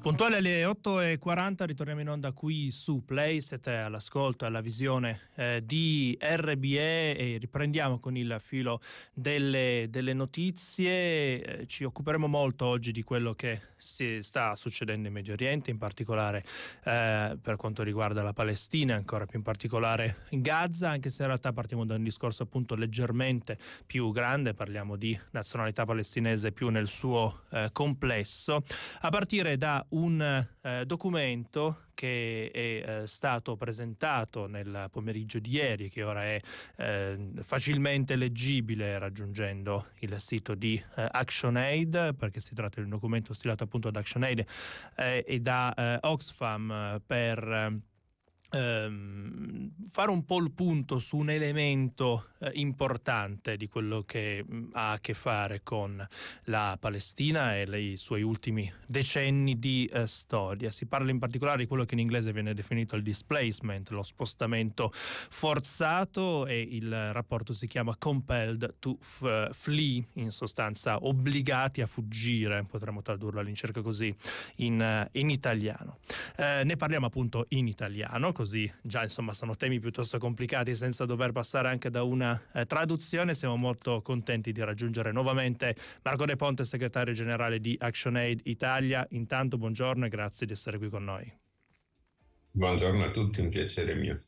Puntuale alle 8.40 ritorniamo in onda qui su Playset all'ascolto e alla visione eh, di RBE e riprendiamo con il filo delle, delle notizie. Eh, ci occuperemo molto oggi di quello che sta succedendo in Medio Oriente, in particolare eh, per quanto riguarda la Palestina, ancora più in particolare Gaza, anche se in realtà partiamo da un discorso appunto leggermente più grande, parliamo di nazionalità palestinese più nel suo eh, complesso. A partire da un eh, documento che è eh, stato presentato nel pomeriggio di ieri, che ora è eh, facilmente leggibile raggiungendo il sito di eh, ActionAid, perché si tratta di un documento stilato appunto da ActionAid eh, e da eh, Oxfam eh, per Ehm, fare un po' il punto su un elemento eh, importante di quello che mh, mm, ha a che fare con la Palestina e le, i suoi ultimi decenni di eh, storia. Si parla in particolare di quello che in inglese viene definito il displacement, lo spostamento forzato e il rapporto si chiama compelled to f- flee, in sostanza obbligati a fuggire, potremmo tradurlo all'incirca così in, eh, in italiano. Eh, ne parliamo appunto in italiano così già insomma sono temi piuttosto complicati senza dover passare anche da una eh, traduzione. Siamo molto contenti di raggiungere nuovamente Marco De Ponte, segretario generale di ActionAid Italia. Intanto buongiorno e grazie di essere qui con noi. Buongiorno a tutti, un piacere mio.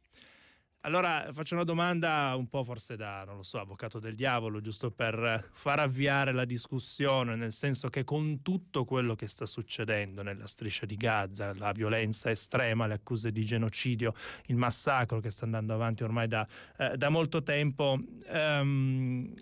Allora faccio una domanda un po' forse da, non lo so, avvocato del diavolo, giusto per far avviare la discussione, nel senso che con tutto quello che sta succedendo nella striscia di Gaza, la violenza estrema, le accuse di genocidio, il massacro che sta andando avanti ormai da, eh, da molto tempo, ehm,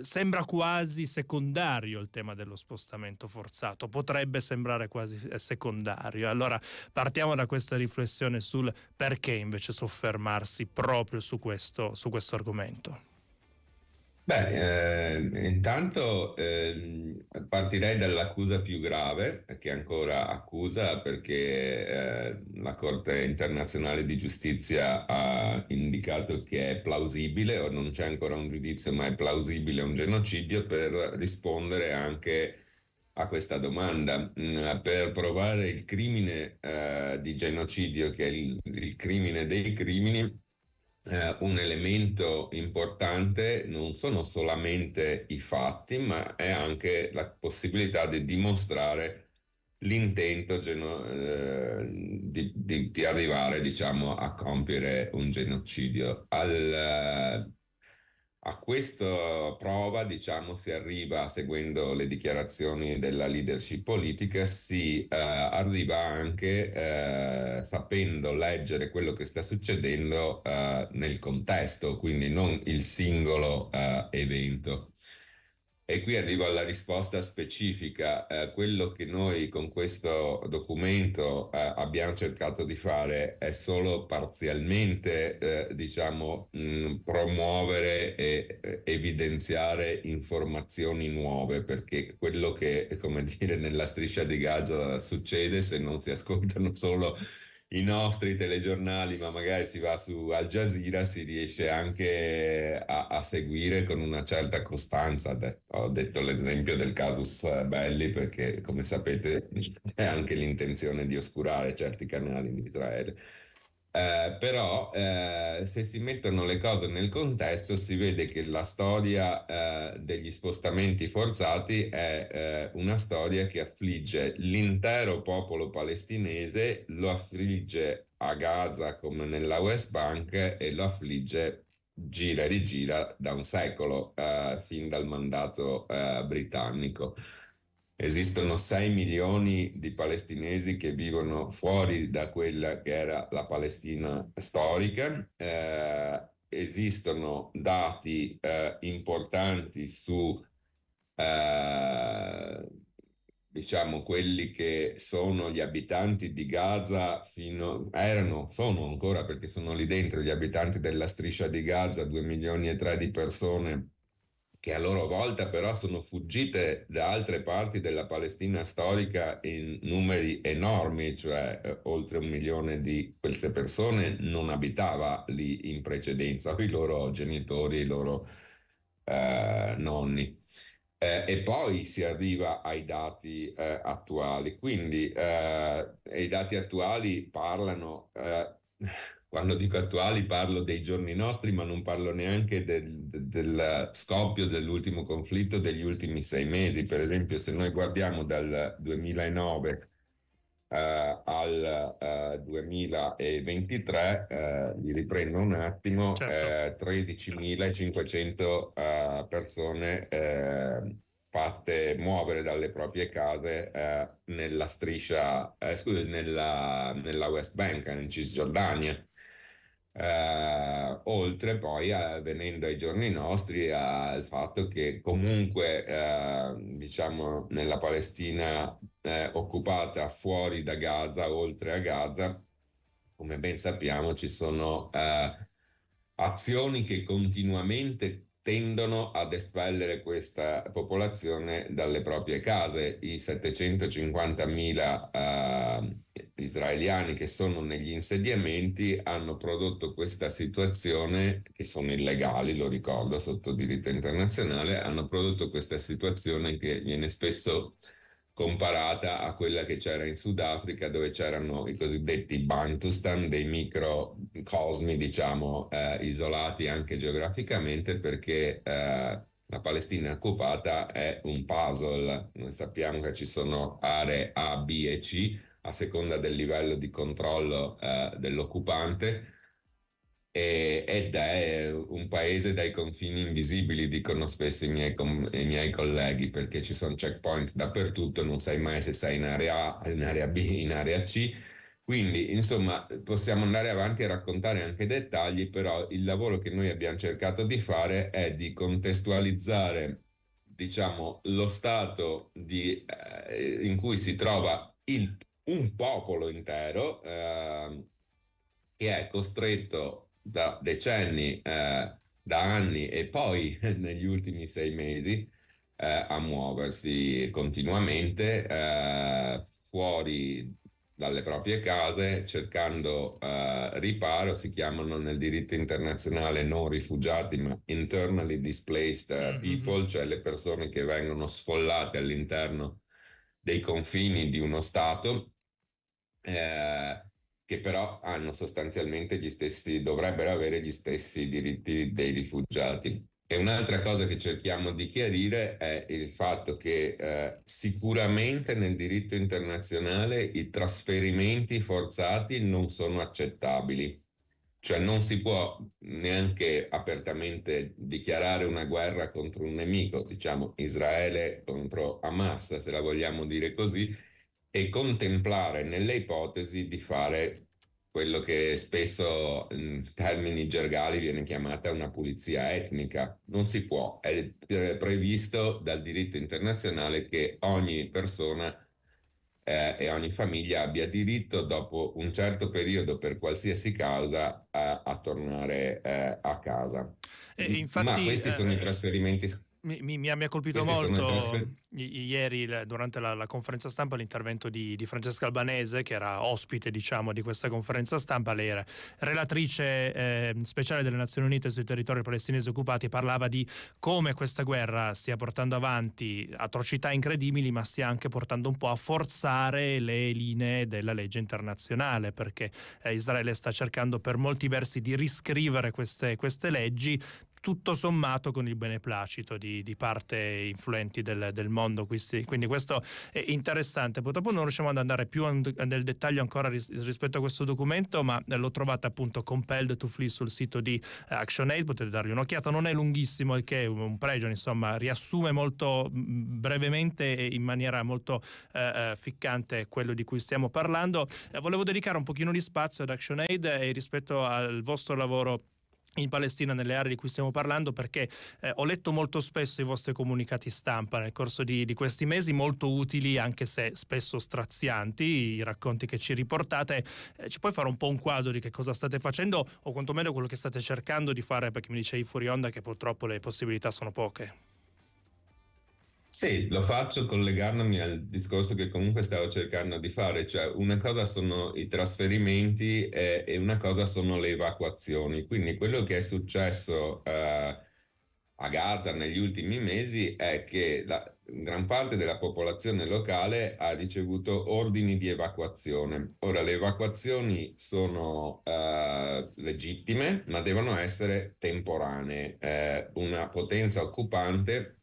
sembra quasi secondario il tema dello spostamento forzato, potrebbe sembrare quasi eh, secondario. Allora partiamo da questa riflessione sul perché invece soffermarsi proprio su questo, su questo argomento. Beh, eh, intanto eh, partirei dall'accusa più grave, che ancora accusa perché eh, la Corte internazionale di giustizia ha indicato che è plausibile, o non c'è ancora un giudizio, ma è plausibile un genocidio per rispondere anche a questa domanda. Mm, per provare il crimine eh, di genocidio, che è il, il crimine dei crimini, eh, un elemento importante non sono solamente i fatti, ma è anche la possibilità di dimostrare l'intento geno- eh, di, di, di, arrivare diciamo, a compiere un genocidio. Al, eh, a questa prova, diciamo, si arriva, seguendo le dichiarazioni della leadership politica, si eh, arriva anche eh, sapendo leggere quello che sta succedendo eh, nel contesto, quindi non il singolo eh, evento. E qui arrivo alla risposta specifica. Eh, quello che noi con questo documento eh, abbiamo cercato di fare è solo parzialmente, eh, diciamo, mh, mm, promuovere e eh, evidenziare informazioni nuove, perché quello che, come dire, nella striscia di Gaza succede se non si ascoltano solo i nostri telegiornali, ma magari si va su Al Jazeera, si riesce anche a, a seguire con una certa costanza. Ho detto l'esempio del Cadus eh, Belli perché, come sapete, c'è anche l'intenzione di oscurare certi canali in Israele. Eh, però eh, se si mettono le cose nel contesto si vede che la storia eh, degli spostamenti forzati è eh, una storia che affligge l'intero popolo palestinese, lo affligge a Gaza come nella West Bank e lo affligge gira e rigira da un secolo, eh, fin dal mandato eh, britannico. Esistono 6 milioni di palestinesi che vivono fuori da quella che era la Palestina storica. Eh, esistono dati eh, importanti su eh, diciamo quelli che sono gli abitanti di Gaza fino erano sono ancora perché sono lì dentro gli abitanti della striscia di Gaza 2 milioni e 3 di persone che a loro volta però sono fuggite da altre parti della Palestina storica in numeri enormi, cioè eh, oltre un milione di queste persone non abitava lì in precedenza, i loro genitori, i loro eh, nonni. Eh, e poi si arriva ai dati eh, attuali, quindi eh, i dati attuali parlano eh, quando dico attuali parlo dei giorni nostri, ma non parlo neanche del, del scoppio dell'ultimo conflitto degli ultimi sei mesi. Per esempio, se noi guardiamo dal 2009 Uh, eh, al uh, 2023, uh, li riprendo un attimo, certo. 13.500 eh, eh, persone fatte muovere dalle proprie case nella striscia, eh, scusi, nella, nella West Bank, in Cisgiordania. Eh, oltre poi a, eh, venendo ai giorni nostri eh, al fatto che comunque eh, diciamo nella Palestina eh, occupata fuori da Gaza oltre a Gaza come ben sappiamo ci sono eh, azioni che continuamente tendono ad espellere questa popolazione dalle proprie case i 750.000 israeliani che sono negli insediamenti hanno prodotto questa situazione, che sono illegali, lo ricordo, sotto diritto internazionale, hanno prodotto questa situazione che viene spesso comparata a quella che c'era in Sudafrica dove c'erano i cosiddetti Bantustan, dei microcosmi diciamo eh, isolati anche geograficamente perché eh, la Palestina occupata è un puzzle, noi sappiamo che ci sono aree A, B e C, a seconda del livello di controllo eh, dell'occupante. E, ed è un paese dai confini invisibili, dicono spesso i miei, com- i miei colleghi, perché ci sono checkpoint dappertutto, non sai mai se sei in area A, in area B, in area C. Quindi, insomma, possiamo andare avanti a raccontare anche dettagli, però il lavoro che noi abbiamo cercato di fare è di contestualizzare, diciamo, lo stato di, eh, in cui si trova il un popolo intero eh, che è costretto da decenni, eh, da anni e poi negli ultimi sei mesi eh, a muoversi continuamente eh, fuori dalle proprie case cercando eh, riparo, si chiamano nel diritto internazionale non rifugiati ma internally displaced eh, mm-hmm. people, cioè le persone che vengono sfollate all'interno dei confini di uno Stato eh, che però hanno sostanzialmente gli stessi, dovrebbero avere gli stessi diritti dei rifugiati. E un'altra cosa che cerchiamo di chiarire è il fatto che eh, sicuramente nel diritto internazionale i trasferimenti forzati non sono accettabili, cioè non si può neanche apertamente dichiarare una guerra contro un nemico, diciamo Israele contro Hamas, se la vogliamo dire così, e contemplare nelle ipotesi di fare quello che spesso in termini gergali viene chiamata una pulizia etnica. Non si può, è previsto dal diritto internazionale che ogni persona eh, e ogni famiglia abbia diritto dopo un certo periodo per qualsiasi causa eh, a tornare eh, a casa. infatti, Ma questi eh, sono i trasferimenti mi, mi, mi, ha, colpito Questi molto i, ieri la, durante la, la, conferenza stampa l'intervento di, di, Francesca Albanese che era ospite diciamo, di questa conferenza stampa, lei era relatrice eh, speciale delle Nazioni Unite sui territori palestinesi occupati, parlava di come questa guerra stia portando avanti atrocità incredibili ma stia anche portando un po' a forzare le linee della legge internazionale perché eh, Israele sta cercando per molti versi di riscrivere queste, queste leggi tutto sommato con il beneplacito di, di parte influenti del, del mondo. quindi questo è interessante. Purtroppo non riusciamo ad andare più nel dettaglio ancora ris- rispetto a questo documento, ma lo trovate appunto compelled to flee sul sito di eh, ActionAid, potete dargli un'occhiata. Non è lunghissimo, il che è un pregio, insomma, riassume molto brevemente e in maniera molto eh, eh, ficcante quello di cui stiamo parlando. Eh, volevo dedicare un pochino di spazio ad ActionAid eh, e rispetto al vostro lavoro in Palestina, nelle aree di cui stiamo parlando, perché eh, ho letto molto spesso i vostri comunicati stampa nel corso di, di, questi mesi, molto utili, anche se spesso strazianti, i racconti che ci riportate. Eh, ci puoi fare un po' un quadro di che cosa state facendo o quantomeno quello che state cercando di fare, perché mi dicevi fuori onda che purtroppo le possibilità sono poche. Sì, lo faccio collegandomi al discorso che comunque stavo cercando di fare, cioè una cosa sono i trasferimenti e, e una cosa sono le evacuazioni, quindi quello che è successo eh, a Gaza negli ultimi mesi è che la, gran parte della popolazione locale ha ricevuto ordini di evacuazione. Ora, le evacuazioni sono eh, legittime, ma devono essere temporanee. Eh, una potenza occupante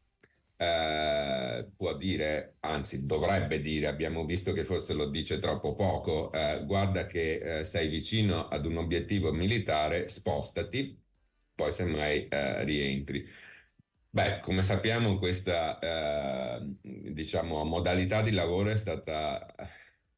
eh, può dire, anzi dovrebbe dire, abbiamo visto che forse lo dice troppo poco, eh, guarda che eh, sei vicino ad un obiettivo militare, spostati, poi semmai eh, rientri. Beh, come sappiamo questa eh, diciamo, modalità di lavoro è stata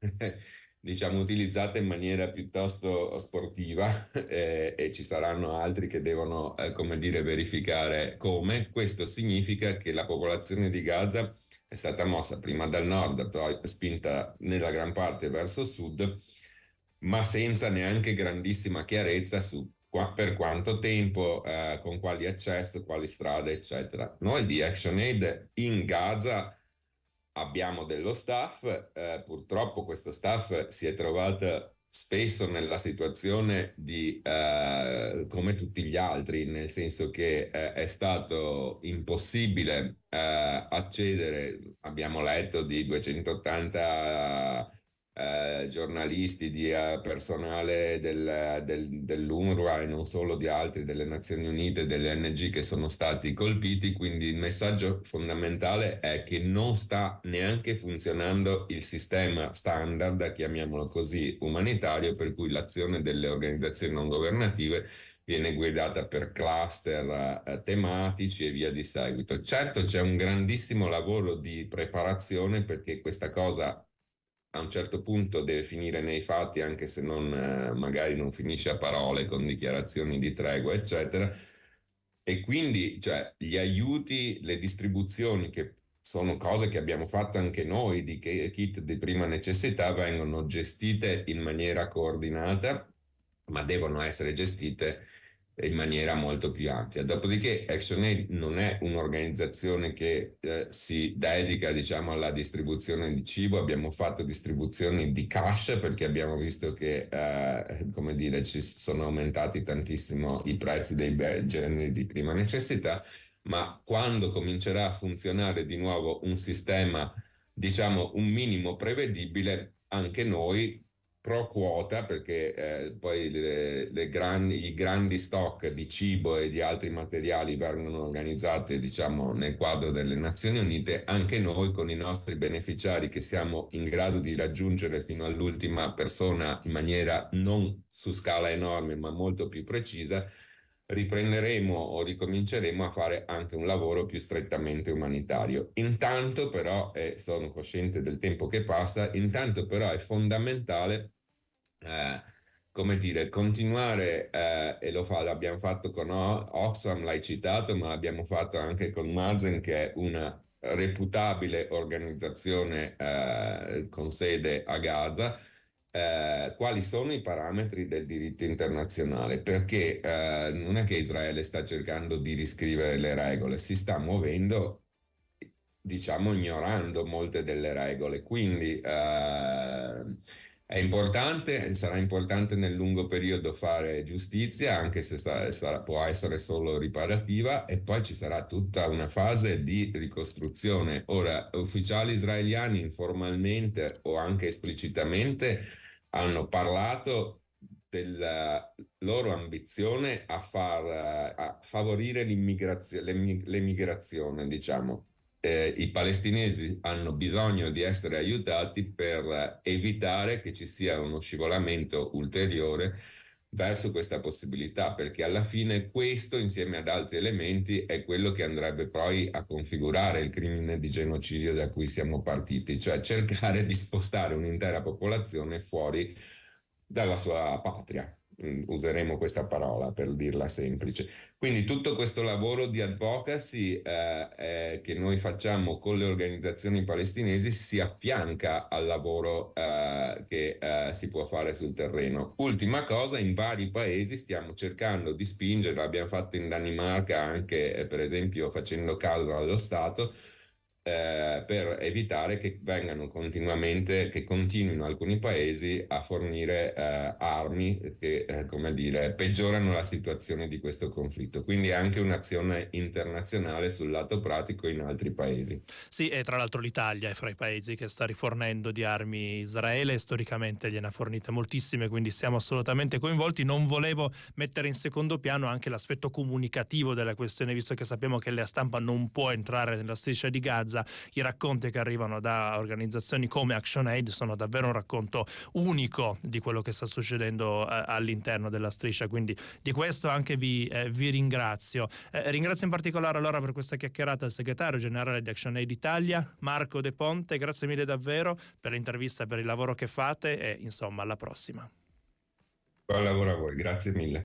diciamo, utilizzata in maniera piuttosto sportiva eh, e ci saranno altri che devono, eh, come dire, verificare come. Questo significa che la popolazione di Gaza è stata mossa prima dal nord, poi spinta nella gran parte verso sud, ma senza neanche grandissima chiarezza su qua, per quanto tempo, eh, con quali accessi, quali strade, eccetera. Noi di ActionAid in Gaza abbiamo dello staff, eh, purtroppo questo staff si è trovato spesso nella situazione di eh, come tutti gli altri, nel senso che eh, è stato impossibile eh, accedere, abbiamo letto di 280 eh, giornalisti, di eh, personale del, del, dell'UNRWA e non solo di altri, delle Nazioni Unite, delle ONG che sono stati colpiti, quindi il messaggio fondamentale è che non sta neanche funzionando il sistema standard, chiamiamolo così, umanitario, per cui l'azione delle organizzazioni non governative viene guidata per cluster eh, tematici e via di seguito. Certo c'è un grandissimo lavoro di preparazione perché questa cosa a un certo punto deve finire nei fatti, anche se non, eh, magari non finisce a parole con dichiarazioni di tregua, eccetera. E quindi cioè, gli aiuti, le distribuzioni che sono cose che abbiamo fatto anche noi di kit di prima necessità vengono gestite in maniera coordinata, ma devono essere gestite in maniera molto più ampia. Dopodiché ActionAid non è un'organizzazione che eh, si dedica diciamo, alla distribuzione di cibo, abbiamo fatto distribuzioni di cash perché abbiamo visto che eh, come dire, ci sono aumentati tantissimo i prezzi dei generi di prima necessità, ma quando comincerà a funzionare di nuovo un sistema diciamo un minimo prevedibile, anche noi pro quota perché eh, poi le, le gran, i grandi stock di cibo e di altri materiali vengono organizzati diciamo, nel quadro delle Nazioni Unite, anche noi con i nostri beneficiari che siamo in grado di raggiungere fino all'ultima persona in maniera non su scala enorme ma molto più precisa, riprenderemo o ricominceremo a fare anche un lavoro più strettamente umanitario. Intanto però, e sono cosciente del tempo che passa, intanto però è fondamentale eh, come dire, continuare, eh, e lo fa, l'abbiamo fatto con Oxfam, l'hai citato, ma l'abbiamo fatto anche con Mazen, che è una reputabile organizzazione eh, con sede a Gaza, eh, quali sono i parametri del diritto internazionale, perché eh, non è che Israele sta cercando di riscrivere le regole, si sta muovendo, diciamo, ignorando molte delle regole. Quindi eh, è importante, sarà importante nel lungo periodo fare giustizia, anche se sarà, sarà, può essere solo riparativa, e poi ci sarà tutta una fase di ricostruzione. Ora, ufficiali israeliani informalmente o anche esplicitamente hanno parlato della loro ambizione a, far, a favorire l'immigrazione, l'emigrazione, diciamo eh, i palestinesi hanno bisogno di essere aiutati per eh, evitare che ci sia uno scivolamento ulteriore verso questa possibilità, perché alla fine questo, insieme ad altri elementi, è quello che andrebbe poi a configurare il crimine di genocidio da cui siamo partiti, cioè cercare di spostare un'intera popolazione fuori dalla sua patria. Mm, useremo questa parola per dirla semplice. Quindi tutto questo lavoro di advocacy eh, eh, che noi facciamo con le organizzazioni palestinesi si affianca al lavoro eh, che eh, si può fare sul terreno. Ultima cosa, in vari paesi stiamo cercando di spingere, l'abbiamo fatto in Danimarca anche eh, per esempio facendo caso allo Stato, eh, per evitare che vengano continuamente, che continuino alcuni paesi a fornire eh, armi che, eh, come dire, peggiorano la situazione di questo conflitto. Quindi anche un'azione internazionale sul lato pratico in altri paesi. Sì, e tra l'altro l'Italia è fra i paesi che sta rifornendo di armi Israele, storicamente gliene ha fornite moltissime, quindi siamo assolutamente coinvolti. Non volevo mettere in secondo piano anche l'aspetto comunicativo della questione, visto che sappiamo che la stampa non può entrare nella striscia di Gaza Gaza, i racconti che arrivano da organizzazioni come Action Aid sono davvero un racconto unico di quello che sta succedendo eh, all'interno della striscia, quindi di questo anche vi, eh, vi ringrazio. Eh, ringrazio in particolare allora per questa chiacchierata il segretario generale di Action Aid Italia, Marco De Ponte, grazie mille davvero per l'intervista, per il lavoro che fate e insomma alla prossima. Buon lavoro a voi, grazie mille.